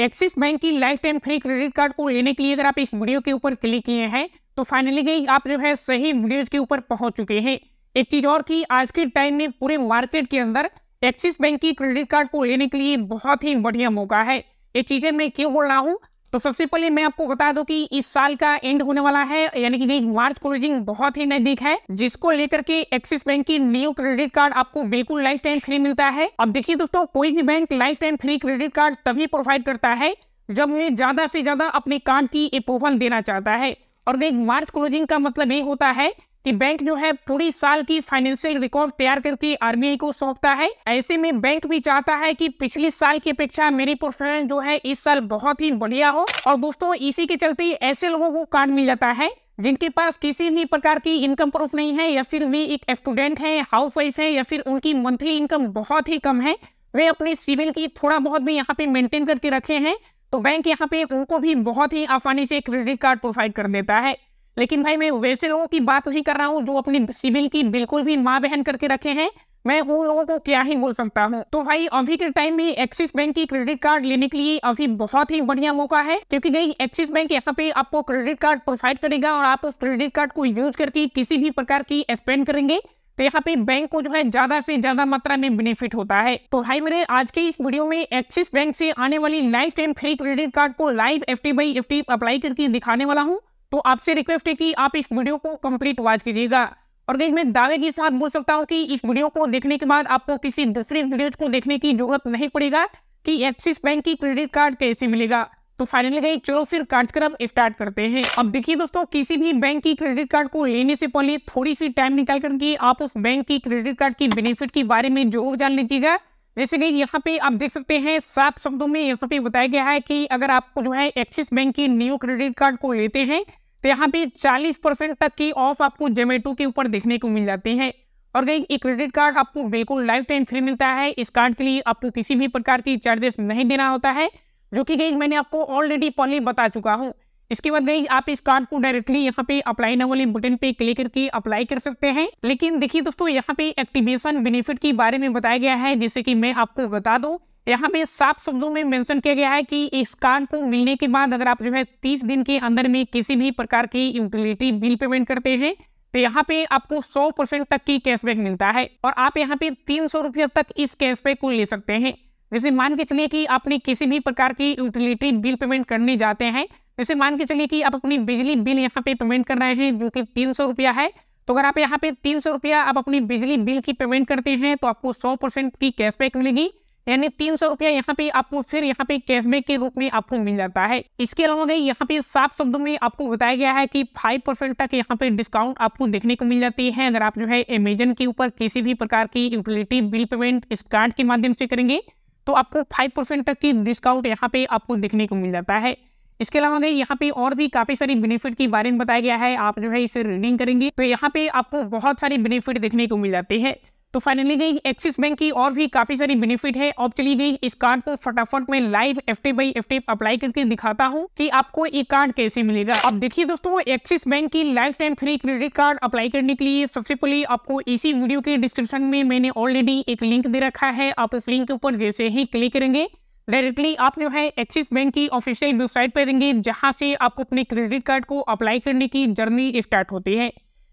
axis bank की lifetime free credit card को लेने के लिए अगर आप इस वीडियो के ऊपर क्लिक किए हैं तो फाइनली गई आप जो है सही वीडियो के ऊपर पहुंच चुके हैं एक चीज और की आज के टाइम में पूरे मार्केट के अंदर एक्सिस बैंक की क्रेडिट कार्ड को लेने के लिए बहुत ही बढ़िया मौका है ये चीजें मैं क्यों बोल रहा हूँ तो सबसे पहले मैं आपको बता दूं कि इस साल का एंड होने वाला है यानी कि मार्च क्लोजिंग बहुत ही नजदीक है जिसको लेकर के एक्सिस बैंक की न्यू क्रेडिट कार्ड आपको बिल्कुल लाइफ टाइम फ्री मिलता है अब देखिए दोस्तों कोई भी bank lifetime free credit card तभी प्रोवाइड करता है जब वे ज्यादा से ज्यादा अपने कार्ड की अप्रूवल देना चाहता है और नहीं मार्च क्लोजिंग का मतलब ये होता है कि बैंक जो है पूरी साल की फाइनेंशियल रिकॉर्ड तैयार करके आरबीआई को सौंपता है ऐसे में बैंक भी चाहता है कि पिछले साल की अपेक्षा मेरी परफॉर्मेंस जो है इस साल बहुत ही बढ़िया हो और दोस्तों इसी के चलते ऐसे लोगों को कार्ड मिल जाता है जिनके पास किसी भी प्रकार की इनकम प्रूफ नहीं है या फिर वे एक स्टूडेंट है हाउस वाइफ है या फिर उनकी मंथली इनकम बहुत ही कम है वे अपने सिविल की थोड़ा बहुत भी यहाँ पे मेंटेन करके रखे हैं तो बैंक यहाँ पे उनको भी बहुत ही आसानी से क्रेडिट कार्ड प्रोवाइड कर देता है लेकिन भाई मैं वैसे लोगों की बात नहीं कर रहा हूँ जो अपनी सिविल की बिल्कुल भी माँ बहन करके रखे हैं मैं उन लोगों को क्या ही बोल सकता हूँ तो भाई अभी के टाइम में एक्सिस बैंक की क्रेडिट कार्ड लेने के लिए अभी बहुत ही बढ़िया मौका है क्योंकि भाई एक्सिस बैंक यहाँ पे आपको क्रेडिट कार्ड प्रोवाइड करेगा और आप उस क्रेडिट कार्ड को यूज करके किसी भी प्रकार की स्पेंड करेंगे तो यहाँ पे बैंक को जो है ज्यादा से ज्यादा मात्रा में बेनिफिट होता है तो भाई मेरे आज के इस वीडियो में एक्सिस बैंक से आने वाली lifetime free credit card को live F T by F T apply करके दिखाने वाला हूँ तो आपसे रिक्वेस्ट है कि आप इस वीडियो को कंप्लीट वॉच कीजिएगा और गई मैं दावे के साथ बोल सकता हूँ कि इस वीडियो को देखने के बाद आपको किसी दूसरे वीडियो को देखने की जरूरत नहीं पड़ेगा कि एक्सिस बैंक की क्रेडिट कार्ड कैसे मिलेगा तो फाइनली गई चलो फिर कार्यक्रम स्टार्ट करते हैं अब देखिए दोस्तों किसी भी बैंक की क्रेडिट कार्ड को लेने से पहले थोड़ी सी टाइम निकाल करके आप उस बैंक की क्रेडिट कार्ड की बेनिफिट के बारे में जरूर जान लीजिएगा जैसे कि यहाँ पे आप देख सकते हैं सात शब्दों में यहाँ पे बताया गया है कि अगर आपको जो है एक्सिस बैंक की न्यू क्रेडिट कार्ड को लेते हैं तो यहाँ पे 40 परसेंट तक की ऑफ आपको जोमेटो के ऊपर देखने को मिल जाती है और गई ये क्रेडिट कार्ड आपको बिल्कुल लाइफ टाइम फ्री मिलता है इस कार्ड के लिए आपको किसी भी प्रकार की चार्जेस नहीं देना होता है जो कि गई मैंने आपको ऑलरेडी पहले बता चुका हूँ इसके बाद गई आप इस कार्ड को डायरेक्टली यहाँ पे अप्लाई ना वाले बटन पे क्लिक करके अप्लाई कर सकते हैं लेकिन देखिए दोस्तों यहाँ पे एक्टिवेशन बेनिफिट के बारे में बताया गया है जैसे कि मैं आपको बता दूँ यहाँ पे साफ शब्दों में मेंशन किया गया है कि इस कार्ड को मिलने के बाद अगर आप जो है तीस दिन के अंदर में किसी भी प्रकार की यूटिलिटी बिल पेमेंट करते हैं तो यहाँ पे आपको 100 परसेंट तक की कैशबैक मिलता है और आप यहाँ पे तीन सौ रुपये तक इस कैशबैक को ले सकते हैं जैसे मान के चलिए कि आपने किसी भी प्रकार की यूटिलिटी बिल पेमेंट करने जाते हैं जैसे मान के चलिए कि आप अपनी बिजली बिल यहाँ पे पेमेंट कर रहे हैं जो कि तीन सौ रुपया है तो अगर आप यहाँ पे तीन सौ रुपया आप अपनी बिजली बिल की पेमेंट करते हैं तो आपको सौ परसेंट की कैशबैक मिलेगी यानी तीन सौ रुपया यहाँ पे आपको फिर यहाँ पे कैशबैक के रूप में आपको मिल जाता है इसके अलावा गई यहाँ पे साफ शब्दों में आपको बताया गया है कि फाइव परसेंट तक यहाँ पे डिस्काउंट आपको देखने को मिल जाती है अगर आप जो है अमेजन के ऊपर किसी भी प्रकार की यूटिलिटी बिल पेमेंट इस कार्ड के माध्यम से करेंगे तो आपको फाइव परसेंट तक की डिस्काउंट यहाँ पे आपको देखने को मिल जाता है इसके अलावा गई यहाँ पे और भी काफ़ी सारी बेनिफिट के बारे में बताया गया है आप जो है इसे रीडिंग करेंगे तो यहाँ पे आपको बहुत सारे बेनिफिट देखने को मिल जाते हैं तो फाइनली गई एक्सिस बैंक की और भी काफ़ी सारी बेनिफिट है और चली गई इस कार्ड को फटाफट में live F T by F apply करके दिखाता हूँ कि आपको ये कार्ड कैसे मिलेगा अब देखिए दोस्तों एक्सिस बैंक की lifetime free credit card apply करने के लिए सबसे पहले आपको इसी वीडियो के डिस्क्रिप्शन में मैंने ऑलरेडी एक लिंक दे रखा है आप इस लिंक के ऊपर जैसे ही क्लिक करेंगे डायरेक्टली आप जो है एक्सिस बैंक की ऑफिशियल वेबसाइट पर रहेंगे जहाँ से आपको अपने क्रेडिट कार्ड को अप्लाई करने की जर्नी स्टार्ट होती है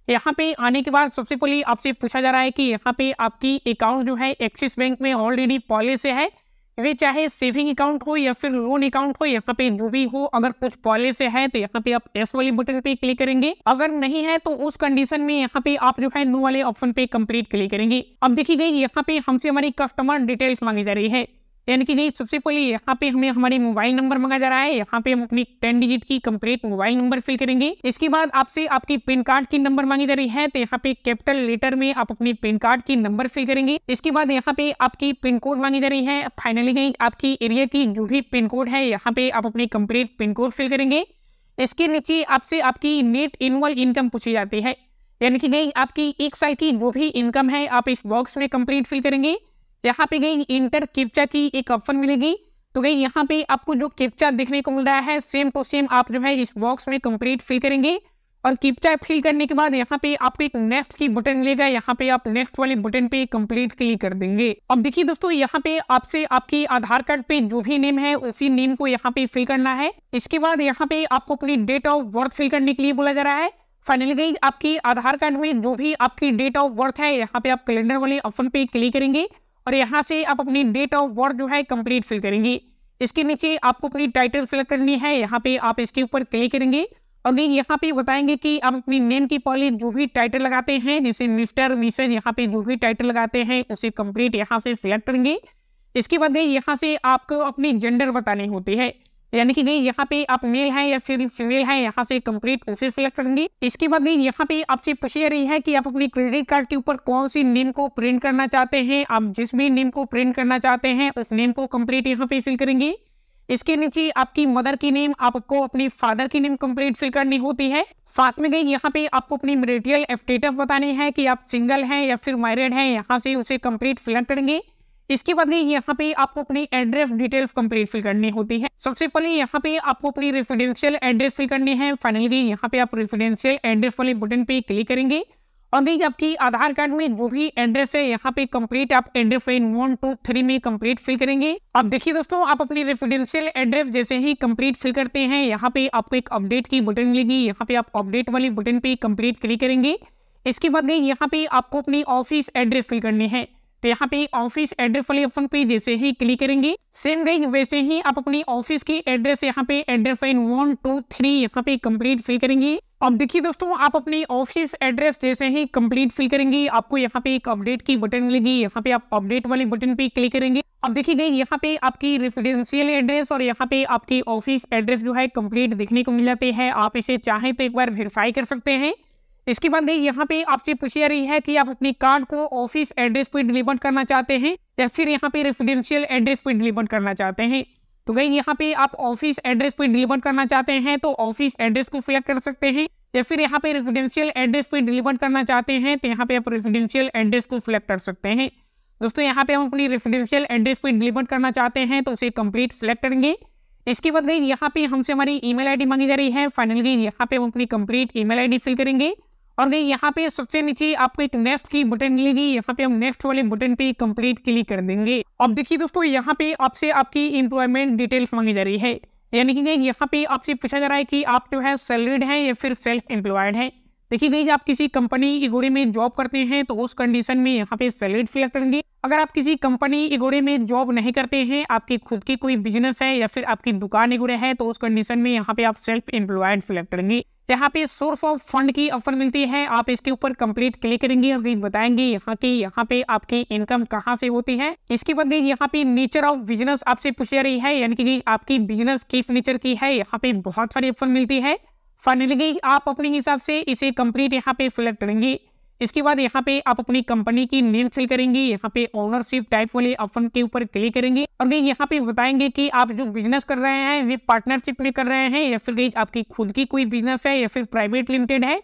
यहाँ पे आने के बाद सबसे पहले आपसे पूछा जा रहा है कि यहाँ पे आपकी अकाउंट जो है एक्सिस बैंक में ऑलरेडी पॉलिसी है वे चाहे सेविंग अकाउंट हो या फिर लोन अकाउंट हो यहाँ पे जो भी हो अगर कुछ पॉलिसी है तो यहाँ पे आप एस वाली बटन पे क्लिक करेंगे अगर नहीं है तो उस कंडीशन में यहाँ पे आप जो है नो वाले ऑप्शन पे कंप्लीट क्लिक करेंगे अब देखिए गई यहाँ पे हमसे हमारी कस्टमर डिटेल्स मांगी जा रही है यानी कि नहीं सबसे पहले यहाँ पे हमें हमारे मोबाइल नंबर मांगा जा रहा है यहाँ पे हम अपनी टेन डिजिट की कंप्लीट मोबाइल नंबर फिल करेंगे इसके बाद आपसे आपकी पिन कार्ड की नंबर मांगी जा रही है तो यहाँ पे कैपिटल लेटर में आप अपनी पेन कार्ड की नंबर फिल करेंगे इसके बाद यहाँ पे आपकी पिन कोड मांगी जा रही है फाइनली नहीं आपकी एरिया की जो भी पिन कोड है यहाँ पे आप अपनी कंप्लीट पिन कोड फिल करेंगे इसके नीचे आपसे आपकी नेट एनुअल इनकम पूछी जाती है यानी कि नहीं आपकी एक साल की जो भी इनकम है आप इस बॉक्स में कंप्लीट फिल करेंगे यहाँ पे गई इंटर किपचा की एक ऑप्शन मिलेगी तो गई यहाँ पे आपको जो किपचा देखने को मिल रहा है सेम टू सेम आप जो है इस बॉक्स में कंप्लीट फिल करेंगे और किपचा फिल करने के बाद यहाँ पे आपको एक नेक्स्ट की बटन मिलेगा यहाँ पे आप नेक्स्ट वाले बटन पे कंप्लीट क्लिक कर देंगे अब देखिए दोस्तों यहाँ पे आपसे आपके आधार कार्ड पे जो भी नेम है उसी नेम को यहाँ पे फिल करना है इसके बाद यहाँ पे आपको अपनी डेट ऑफ बर्थ फिल करने के लिए बोला जा रहा है फाइनली गई आपकी आधार कार्ड में जो भी आपकी डेट ऑफ बर्थ है यहाँ पे आप कैलेंडर वाले ऑप्शन पे क्लिक करेंगे और यहाँ से आप अपनी डेट ऑफ बर्थ जो है कंप्लीट फिल करेंगे इसके नीचे आपको अपनी टाइटल फिल करनी है यहाँ पे आप इसके ऊपर क्लिक करेंगे और यहाँ पे बताएंगे कि आप अपनी नेम की पॉली जो भी टाइटल लगाते हैं जैसे मिस्टर मिसेज यहाँ पे जो भी टाइटल लगाते हैं उसे कंप्लीट यहाँ से सिलेक्ट करेंगे इसके बाद यहाँ से आपको अपनी जेंडर बतानी होती है यानी कि नहीं यहाँ पे आप मेल हैं या फिर फीमेल हैं यहाँ से कंप्लीट उसे सिलेक्ट करेंगे इसके बाद नहीं यहाँ पे आपसे पूछिए रही है कि आप अपने क्रेडिट कार्ड के ऊपर कौन सी नेम को प्रिंट करना चाहते हैं आप जिस भी नेम को प्रिंट करना चाहते हैं उस नेम को कंप्लीट यहाँ पे फिल करेंगे इसके नीचे आपकी मदर की नेम आपको अपने फादर की नेम कंप्लीट फिल करनी होती है साथ में गई यहाँ पे आपको अपनी मेरिटियल स्टेटस बतानी है कि आप सिंगल हैं या फिर मैरिड हैं यहाँ से उसे कंप्लीट सिलेक्ट करेंगे इसके बाद यहाँ पे आपको अपनी एड्रेस डिटेल्स कंप्लीट फिल करनी होती है सबसे पहले यहाँ पे आपको अपनी रेफिडेंशियल एड्रेस फिल करनी है फाइनली यहाँ पे आप रेफिडेंशियल एड्रेस वाले बटन पे क्लिक करेंगे और नहीं आपकी आधार कार्ड में जो भी एड्रेस है यहाँ पे कंप्लीट आप address line one two three में कंप्लीट फिल करेंगे अब देखिए दोस्तों आप अपनी रेफिडेंशियल एड्रेस जैसे ही कंप्लीट फिल करते हैं यहाँ पे आपको एक अपडेट की बटन मिलेगी यहाँ पे आप अपडेट वाले बटन पे कंप्लीट क्लिक करेंगे इसके बाद यहाँ पे आपको अपनी ऑफिस एड्रेस फिल करनी है तो यहाँ पे ऑफिस एड्रेस वाले ऑप्शन पे जैसे ही क्लिक करेंगे सेम गई वैसे ही आप अपनी ऑफिस की एड्रेस यहाँ पे address line one two three यहाँ पे कंप्लीट फिल करेंगे अब देखिए दोस्तों आप अपनी ऑफिस एड्रेस जैसे ही कंप्लीट फिल करेंगे आपको यहाँ पे एक अपडेट की बटन मिलेगी यहाँ पे आप अपडेट वाले बटन पे क्लिक करेंगे अब देखिए गई यहाँ पे आपकी रेसिडेंशियल एड्रेस और यहाँ पे आपकी ऑफिस एड्रेस जो है कंप्लीट देखने को मिल जाती है आप इसे चाहे तो एक बार वेरीफाई कर सकते हैं इसके बाद यहाँ पे आपसे पूछी जा रही है कि आप अपनी कार्ड को ऑफिस एड्रेस पर डिलीवर करना चाहते हैं या फिर यहाँ पे रेसिडेंशियल एड्रेस पर डिलीवर करना चाहते हैं तो गई यहाँ पे आप ऑफिस एड्रेस पर डिलीवर करना चाहते हैं तो ऑफिस एड्रेस को सिलेक्ट कर सकते हैं या फिर यहाँ पे रेसिडेंशियल एड्रेस पर डिलीवर करना चाहते हैं तो यहाँ पे आप रेसिडेंशियल एड्रेस को सिलेक्ट कर सकते हैं दोस्तों यहाँ पे हम अपनी रेसिडेंशियल एड्रेस पर डिलीवर करना चाहते हैं तो उसे कम्प्लीट सिलेक्ट करेंगे इसके बाद गई यहाँ पे हमसे हमारी ईमेल आईडी मांगी जा रही है फाइनली यहाँ पे हम अपनी कंप्लीट ईमेल आईडी फिल करेंगे और गई यहाँ पे सबसे नीचे आपको एक नेक्स्ट की बटन मिलेगी यहाँ पे हम नेक्स्ट वाले बटन पे कंप्लीट क्लिक कर देंगे अब देखिए दोस्तों यहाँ पे आपसे आपकी एम्प्लॉयमेंट डिटेल्स मांगी जा रही है यानी कि यहाँ पे आपसे पूछा जा रहा है कि आप जो है सैलरीड हैं या फिर सेल्फ एम्प्लॉयड हैं देखिए गई आप किसी कंपनी इगोड़े में जॉब करते हैं तो उस कंडीशन में यहाँ पे सैलरीड सिलेक्ट करेंगे अगर आप किसी कंपनी इगोड़े में जॉब नहीं करते हैं आपकी खुद की कोई बिजनेस है या फिर आपकी दुकान इगोड़े है तो उस कंडीशन में यहाँ पे आप सेल्फ एम्प्लॉयड सिलेक्ट करेंगे यहाँ पे सोर्स ऑफ फंड की ऑफर मिलती है आप इसके ऊपर कंप्लीट क्लिक करेंगे और बताएंगे यहाँ की यहाँ पे आपकी इनकम कहाँ से होती है इसके बाद यहाँ पे नेचर ऑफ बिजनेस आपसे पूछी जा रही है यानी कि आपकी बिजनेस किस नेचर की है यहाँ पे बहुत सारी ऑफर मिलती है फाइनली आप अपने हिसाब से इसे कंप्लीट यहाँ पे सिलेक्ट करेंगे इसके बाद यहाँ पे आप अपनी कंपनी की नेम सेल करेंगे यहाँ पे ओनरशिप टाइप वाले ऑप्शन के ऊपर क्लिक करेंगे और यहाँ पे बताएंगे कि आप जो बिजनेस कर रहे हैं वे पार्टनरशिप में कर रहे हैं या फिर आपकी खुद की कोई बिजनेस है या फिर प्राइवेट लिमिटेड है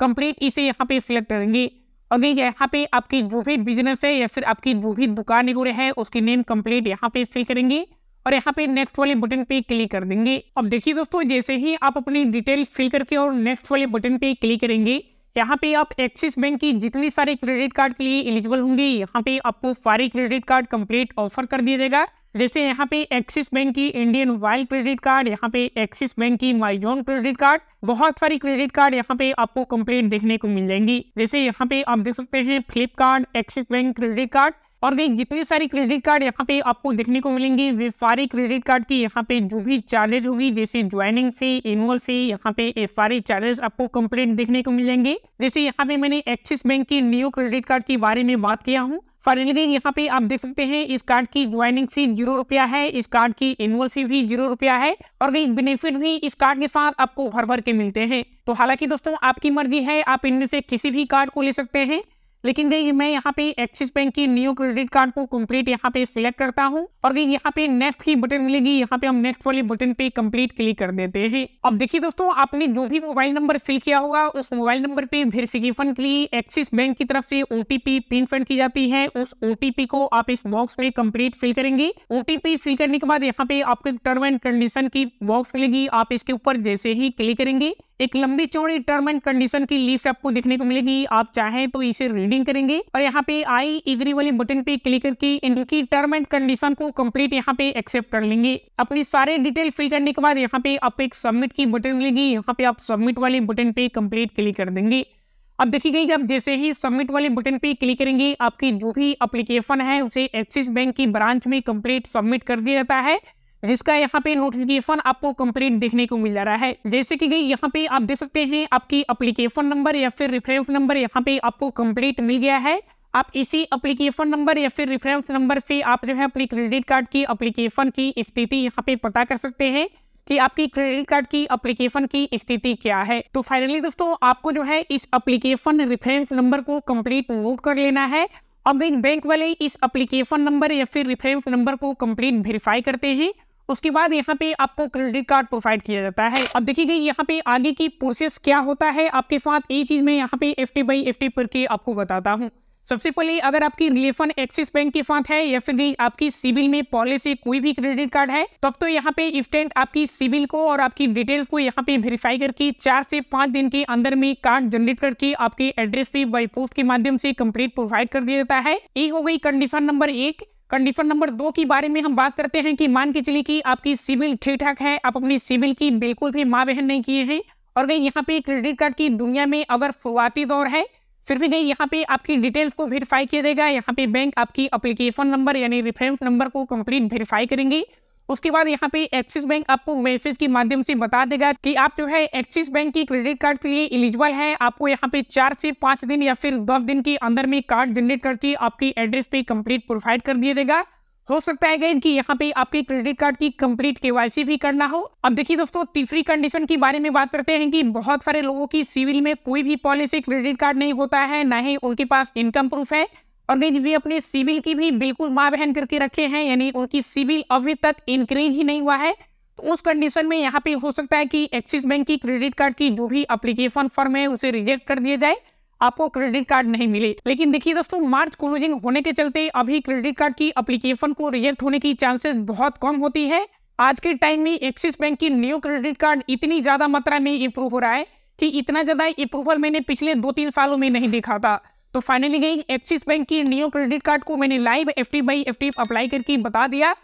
कंप्लीट इसे यहाँ पे सिलेक्ट करेंगे और यहाँ पे आपकी जो भी बिजनेस है या फिर आपकी जो भी दुकान है उसकी नेम कंप्लीट यहाँ पे सिल करेंगे और यहाँ पे नेक्स्ट वाले बटन पे क्लिक कर देंगे अब देखिए दोस्तों जैसे ही आप अपनी डिटेल फिल करके और नेक्स्ट वाले बटन पे क्लिक करेंगे यहाँ पे आप एक्सिस बैंक की जितनी सारे क्रेडिट कार्ड के लिए एलिजिबल होंगे यहाँ पे आपको सारे क्रेडिट कार्ड कंप्लीट ऑफर कर दिया जाएगा जैसे यहाँ पे एक्सिस बैंक की इंडियन वाइल क्रेडिट कार्ड यहाँ पे एक्सिस बैंक की माइजोन क्रेडिट कार्ड बहुत सारी क्रेडिट कार्ड यहाँ पे आपको कंप्लीट देखने को मिल जाएंगी जैसे यहाँ पे आप देख सकते हैं Flipkart Axis Bank credit card और देख जितनी सारी क्रेडिट कार्ड यहाँ पे आपको देखने को मिलेंगी वे सारे क्रेडिट कार्ड की यहाँ पे जो भी चार्जेज होगी जैसे ज्वाइनिंग से एनुअल से यहाँ पे सारे चार्जेस आपको कंप्लीट देखने को मिलेंगे जैसे यहाँ पे मैंने एक्सिस बैंक की न्यू क्रेडिट कार्ड के बारे में बात किया हूँ फाइनली यहाँ पे आप देख सकते हैं इस कार्ड की ज्वाइनिंग फी जीरो रुपया है इस कार्ड की एनुअल फी भी जीरो रुपया है और कई बेनिफिट भी इस कार्ड के साथ आपको भर भर के मिलते हैं तो हालांकि दोस्तों आपकी मर्जी है आप इनमें से किसी भी कार्ड को ले सकते हैं लेकिन भाई मैं यहाँ पे एक्सिस बैंक की न्यू क्रेडिट कार्ड को कंप्लीट यहाँ पे सिलेक्ट करता हूँ और गई यहाँ पे नेक्स्ट की बटन मिलेगी यहाँ पे हम नेक्स्ट वाले बटन पे कंप्लीट क्लिक कर देते हैं अब देखिए दोस्तों आपने जो भी मोबाइल नंबर फिल किया होगा उस मोबाइल नंबर पे वेरिफिकेशन के लिए एक्सिस बैंक की तरफ से ओटीपी पिन फंड की जाती है उस ओटीपी को आप इस बॉक्स में कम्प्लीट फिल करेंगे ओटीपी फिल करने के बाद यहाँ पे आपको टर्म एंड कंडीशन की बॉक्स मिलेगी आप इसके ऊपर जैसे ही क्लिक करेंगे एक लंबी चौड़ी टर्म एंड कंडीशन की लिस्ट आपको देखने को मिलेगी आप चाहें तो इसे रीडिंग करेंगे और यहाँ पे आई इग्री वाले बटन पे क्लिक करके इनकी टर्म एंड कंडीशन को कंप्लीट यहाँ पे एक्सेप्ट कर लेंगे अपनी सारे डिटेल फिल करने के बाद यहाँ पे आपको एक सबमिट की बटन मिलेगी यहाँ पे आप सबमिट वाले बटन पे कम्प्लीट क्लिक कर देंगे अब गई कि आप जैसे ही सबमिट वाले बटन पे क्लिक करेंगे आपकी जो भी अप्लीकेशन है उसे एक्सिस बैंक की ब्रांच में कंप्लीट सबमिट कर दिया जाता है जिसका यहाँ पे नोटिफिकेशन आपको कंप्लीट देखने को मिल जा रहा है जैसे कि गई यहाँ पे आप देख सकते हैं आपकी अप्लीकेशन नंबर या फिर रेफरेंस नंबर यहाँ पे आपको कंप्लीट मिल गया है आप इसी अप्लीकेशन नंबर या फिर रेफरेंस नंबर से आप जो है अपनी क्रेडिट कार्ड की अप्लीकेशन की स्थिति यहाँ पे पता कर सकते हैं कि आपकी क्रेडिट कार्ड की अप्लीकेशन की स्थिति क्या है तो फाइनली दोस्तों आपको जो है इस अप्लीकेशन रेफरेंस नंबर को कंप्लीट नोट कर लेना है और बैंक वाले इस अप्लीकेशन नंबर या फिर रेफरेंस नंबर को कंप्लीट वेरीफाई करते हैं उसके बाद यहाँ पे आपको क्रेडिट कार्ड प्रोवाइड किया जाता है अब देखिए यहाँ पे आगे की प्रोसेस क्या होता है आपके साथ ये चीज़ में यहाँ पे F T by F T करके आपको बताता हूँ सबसे पहले अगर आपकी रिलेफन एक्सिस बैंक के साथ है या फिर आपकी सिविल में पॉलिसी कोई भी क्रेडिट कार्ड है तब तो यहाँ पे इंस्टेंट आपकी सिविल को और आपकी डिटेल्स को यहाँ पे वेरीफाई करके चार से पांच दिन के अंदर में कार्ड जनरेट करके आपके एड्रेस पे बाई पोस्ट के माध्यम से कंप्लीट प्रोवाइड कर दिया जाता है ये हो गई कंडीशन नंबर एक कंडीशन नंबर दो के बारे में हम बात करते हैं कि मान के चलिए कि आपकी सिविल ठीक ठाक है आप अपनी सिविल की बिल्कुल भी माँ बहन नहीं किए हैं और गई यहाँ पे क्रेडिट कार्ड की दुनिया में अगर शुरुआती दौर है फिर भी गई यहाँ पे आपकी डिटेल्स को वेरीफाई किया जाएगा यहाँ पे बैंक आपकी अप्लीकेशन नंबर यानी रेफरेंस नंबर को कंप्लीट वेरीफाई करेंगे उसके बाद यहाँ पे एक्सिस बैंक आपको मैसेज के माध्यम से बता देगा कि आप जो है एक्सिस बैंक की क्रेडिट कार्ड के लिए इलिजिबल है आपको यहाँ पे चार से पांच दिन या फिर दस दिन के अंदर में कार्ड जनरेट करके आपकी एड्रेस पे कंप्लीट प्रोवाइड कर दिया देगा हो सकता है कि यहाँ पे आपके क्रेडिट कार्ड की कंप्लीट के भी करना हो अब देखिए दोस्तों तीसरी कंडीशन के बारे में बात करते हैं कि बहुत सारे लोगों की सिविल में कोई भी पॉलिसी क्रेडिट कार्ड नहीं होता है ना ही उनके पास इनकम प्रूफ है और नहीं वे अपने सिविल की भी बिल्कुल माँ बहन करके रखे हैं यानी उनकी सिविल अभी तक इंक्रीज ही नहीं हुआ है तो उस कंडीशन में यहाँ पे हो सकता है कि एक्सिस बैंक की क्रेडिट कार्ड की जो भी अप्लीकेशन फॉर्म है उसे रिजेक्ट कर दिया जाए आपको क्रेडिट कार्ड नहीं मिले लेकिन देखिए दोस्तों मार्च क्लोजिंग होने के चलते अभी क्रेडिट कार्ड की अप्लीकेशन को रिजेक्ट होने की चांसेस बहुत कम होती है आज के टाइम में एक्सिस बैंक की न्यू क्रेडिट कार्ड इतनी ज्यादा मात्रा में इम्प्रूव हो रहा है कि इतना ज्यादा अप्रूवल मैंने पिछले दो तीन सालों में नहीं देखा था तो फाइनली गई एक्सिस बैंक की न्यू क्रेडिट कार्ड को मैंने live F T by F T apply करके बता दिया